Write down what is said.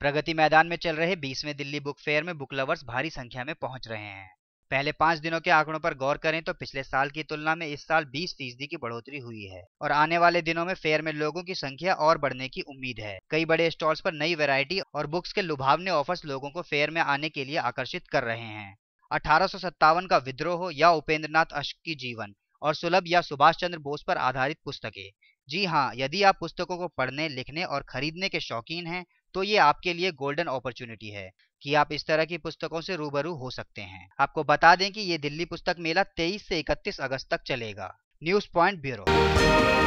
प्रगति मैदान में चल रहे बीसवें दिल्ली बुक फेयर में बुक लवर्स भारी संख्या में पहुंच रहे हैं पहले पांच दिनों के आंकड़ों पर गौर करें तो पिछले साल की तुलना में इस साल 20 फीसदी की बढ़ोतरी हुई है और आने वाले दिनों में फेयर में लोगों की संख्या और बढ़ने की उम्मीद है कई बड़े स्टॉल्स पर नई वैरायटी और बुक्स के लुभावने ऑफर्स लोगों को फेयर में आने के लिए आकर्षित कर रहे हैं अठारह का विद्रोह या उपेंद्र नाथ अश्क की जीवन और सुलभ या सुभाष चंद्र बोस पर आधारित पुस्तकें जी हाँ यदि आप पुस्तकों को पढ़ने लिखने और खरीदने के शौकीन हैं तो ये आपके लिए गोल्डन अपॉर्चुनिटी है कि आप इस तरह की पुस्तकों से रूबरू हो सकते हैं आपको बता दें कि ये दिल्ली पुस्तक मेला 23 से 31 अगस्त तक चलेगा न्यूज पॉइंट ब्यूरो